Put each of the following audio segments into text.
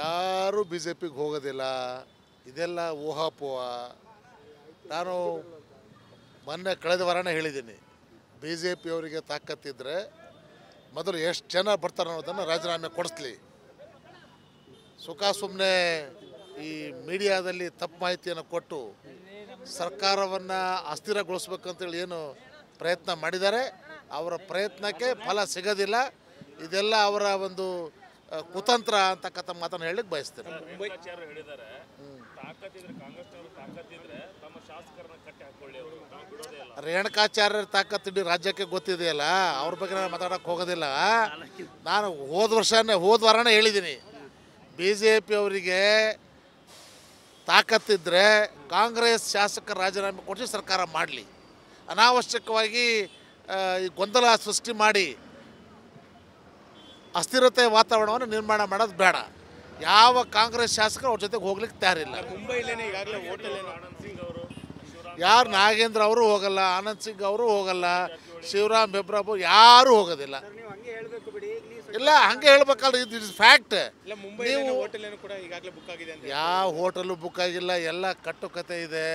ಯಾರೂ B J ಪಿಗೆ ಹೋಗೋದಿಲ್ಲ ಇದೆಲ್ಲ ಊಹಾಪೋಹ ನಾನು ಮೊನ್ನೆ ಕಳೆದ ವಾರನೇ ಹೇಳಿದ್ದೀನಿ ಬಿ ಜೆ ಅವರಿಗೆ ತಾಕತ್ತಿದ್ದರೆ ಮೊದಲು ಎಷ್ಟು ಜನ ಬರ್ತಾರೆ ಅನ್ನೋದನ್ನು ರಾಜೀನಾಮೆ ಕೊಡಿಸ್ಲಿ ಸುಖ ಸುಮ್ಮನೆ ಈ ಮೀಡಿಯಾದಲ್ಲಿ ತಪ್ಪು ಮಾಹಿತಿಯನ್ನು ಕೊಟ್ಟು ಸರ್ಕಾರವನ್ನು ಅಸ್ಥಿರಗೊಳಿಸ್ಬೇಕಂತೇಳಿ ಏನು ಪ್ರಯತ್ನ ಮಾಡಿದ್ದಾರೆ ಅವರ ಪ್ರಯತ್ನಕ್ಕೆ ಫಲ ಸಿಗೋದಿಲ್ಲ ಇದೆಲ್ಲ ಅವರ ಒಂದು ಕುತಂತ್ರ ಅಂತಕ್ಕಂಥ ಮಾತನ್ನು ಹೇಳಕ್ ಬಯಸ್ತೇನೆ ರೇಣುಕಾಚಾರ್ಯರ ತಾಕತ್ತು ಇಡೀ ರಾಜ್ಯಕ್ಕೆ ಗೊತ್ತಿದೆಯಲ್ಲ ಅವ್ರ ಬಗ್ಗೆ ನಾನು ಮಾತಾಡೋಕೆ ಹೋಗೋದಿಲ್ಲ ನಾನು ಹೋದ ವರ್ಷನೇ ಹೋದ ವಾರನೇ ಹೇಳಿದ್ದೀನಿ ಬಿ ಜೆ ಪಿ ಅವರಿಗೆ ತಾಕತ್ತಿದ್ದರೆ ಕಾಂಗ್ರೆಸ್ ಶಾಸಕರ ರಾಜೀನಾಮೆ ಕೊಡಿಸಿ ಸರ್ಕಾರ ಮಾಡಲಿ ಅನಾವಶ್ಯಕವಾಗಿ ಈ ಗೊಂದಲ ಸೃಷ್ಟಿ ಮಾಡಿ ಅಸ್ಥಿರತೆ ವಾತಾವರಣವನ್ನು ನಿರ್ಮಾಣ ಮಾಡೋದು ಬೇಡ ಯಾವ ಕಾಂಗ್ರೆಸ್ ಶಾಸಕರು ಅವ್ರ ಜೊತೆಗೆ ಹೋಗ್ಲಿಕ್ಕೆ ತಯಾರಿಲ್ಲ ಯಾರು ನಾಗೇಂದ್ರ ಅವರು ಹೋಗಲ್ಲ ಆನಂದ್ ಸಿಂಗ್ ಅವರು ಹೋಗಲ್ಲ ಶಿವರಾಮ್ ಹೆಬ್ರಾಬು ಯಾರು ಹೋಗೋದಿಲ್ಲ ಇಲ್ಲ ಹಂಗೆ ಹೇಳ್ಬೇಕಲ್ಲ ಇದು ಇಸ್ ಫ್ಯಾಕ್ಟ್ ಯಾವ ಹೋಟೆಲು ಬುಕ್ ಆಗಿಲ್ಲ ಎಲ್ಲ ಕತೆ ಇದೆ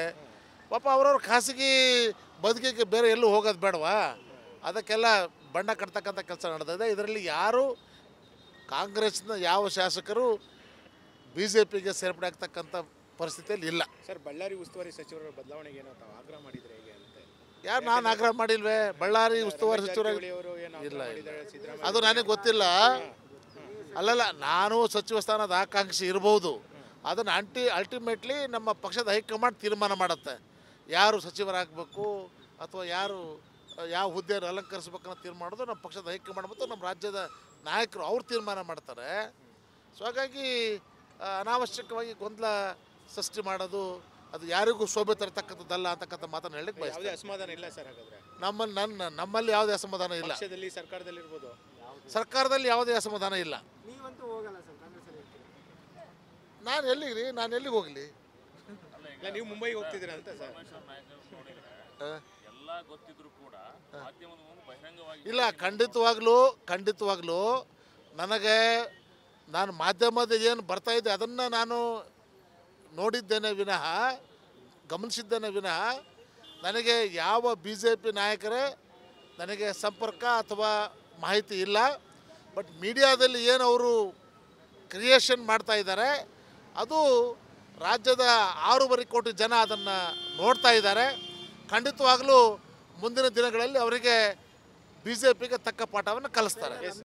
ಪಾಪ ಅವ್ರವ್ರ ಖಾಸಗಿ ಬದುಕಿಗೆ ಬೇರೆ ಎಲ್ಲೂ ಹೋಗೋದು ಬೇಡವಾ ಅದಕ್ಕೆಲ್ಲ ಬಣ್ಣ ಕಟ್ತಕ್ಕಂಥ ಕೆಲಸ ನಡೆದಿದೆ ಇದರಲ್ಲಿ ಯಾರು ಕಾಂಗ್ರೆಸ್ನ ಯಾವ ಶಾಸಕರು ಬಿ ಜೆ ಪಿಗೆ ಸೇರ್ಪಡೆ ಆಗ್ತಕ್ಕಂಥ ಪರಿಸ್ಥಿತಿಯಲ್ಲಿ ಇಲ್ಲ ಸರ್ ಬಳ್ಳಾರಿ ಉಸ್ತುವಾರಿ ಸಚಿವರ ಬದಲಾವಣೆಗೆ ಏನೋ ತಾವು ಆಗ್ರಹ ಮಾಡಿದರೆ ಹೇಗೆ ಅಂತ ಯಾರು ನಾನು ಆಗ್ರಹ ಮಾಡಿಲ್ವೇ ಬಳ್ಳಾರಿ ಉಸ್ತುವಾರಿ ಸಚಿವರಾಗಿ ಇಲ್ಲ ಅದು ನನಗೆ ಗೊತ್ತಿಲ್ಲ ಅಲ್ಲಲ್ಲ ನಾನು ಸಚಿವ ಸ್ಥಾನದ ಆಕಾಂಕ್ಷಿ ಇರಬಹುದು ಅದನ್ನು ಅಂಟಿ ಅಲ್ಟಿಮೇಟ್ಲಿ ನಮ್ಮ ಪಕ್ಷದ ಹೈಕಮಾಂಡ್ ತೀರ್ಮಾನ ಮಾಡುತ್ತೆ ಯಾರು ಸಚಿವರಾಗಬೇಕು ಅಥವಾ ಯಾರು ಯಾವ ಹುದ್ದೆಯನ್ನು ಅಲಂಕರಿಸಬೇಕನ್ನೋ ತೀರ್ಮಾನ ನಮ್ಮ ಪಕ್ಷದ ಹೈಕಮಾಂಡ್ ಮತ್ತು ನಮ್ಮ ರಾಜ್ಯದ ನಾಯಕರು ಅವ್ರು ತೀರ್ಮಾನ ಮಾಡ್ತಾರೆ ಸೊ ಹಾಗಾಗಿ ಅನಾವಶ್ಯಕವಾಗಿ ಗೊಂದಲ ಸೃಷ್ಟಿ ಮಾಡೋದು ಅದು ಯಾರಿಗೂ ಶೋಭೆ ತರತಕ್ಕಂಥದ್ದಲ್ಲ ಅಂತಕ್ಕಂಥ ಮಾತನ್ನು ಹೇಳಕ್ಕೆ ಯಾವುದೇ ಅಸಮಾಧಾನ ಇಲ್ಲ ಸರ್ ಹಾಗಾದ್ರೆ ನಮ್ಮಲ್ಲಿ ನನ್ನ ನಮ್ಮಲ್ಲಿ ಯಾವುದೇ ಅಸಮಾಧಾನ ಇಲ್ಲ ಸರ್ಕಾರದಲ್ಲಿ ಇರ್ಬೋದು ಸರ್ಕಾರದಲ್ಲಿ ಯಾವುದೇ ಅಸಮಾಧಾನ ಇಲ್ಲ ನೀವಂತೂ ಹೋಗಲ್ಲ ಸರ್ ನಾನು ಎಲ್ಲಿಗೆ ನಾನು ಎಲ್ಲಿಗೆ ಹೋಗ್ಲಿ ನೀವು ಮುಂಬೈಗೆ ಹೋಗ್ತಿದ್ದೀರಾ ಅಂತ ಸರ್ ಎಲ್ಲ ಗೊತ್ತಿದ್ರು ಕೂಡ ಇಲ್ಲ ಖಂಡಿತವಾಗ್ಲೂ ಖಂಡಿತವಾಗ್ಲೂ ನನಗೆ ನಾನು ಮಾಧ್ಯಮದ ಏನು ಬರ್ತಾ ಇದೆ ಅದನ್ನು ನಾನು ನೋಡಿದ್ದೇನೆ ವಿನಃ ಗಮನಿಸಿದ್ದೇನೆ ವಿನಃ ನನಗೆ ಯಾವ ಬಿ ಜೆ ಪಿ ನಾಯಕರೇ ನನಗೆ ಸಂಪರ್ಕ ಅಥವಾ ಮಾಹಿತಿ ಇಲ್ಲ ಬಟ್ ಮೀಡಿಯಾದಲ್ಲಿ ಏನು ಅವರು ಕ್ರಿಯೇಷನ್ ಮಾಡ್ತಾ ಇದ್ದಾರೆ ಅದು ರಾಜ್ಯದ ಆರೂವರೆ ಕೋಟಿ ಜನ ಅದನ್ನು ನೋಡ್ತಾ ಇದ್ದಾರೆ ಖಂಡಿತವಾಗಲೂ ಮುಂದಿನ ದಿನಗಳಲ್ಲಿ ಅವರಿಗೆ ಬಿಜೆಪಿಗೆ ತಕ್ಕ ಪಾಠವನ್ನು ಕಲಿಸ್ತಾರೆ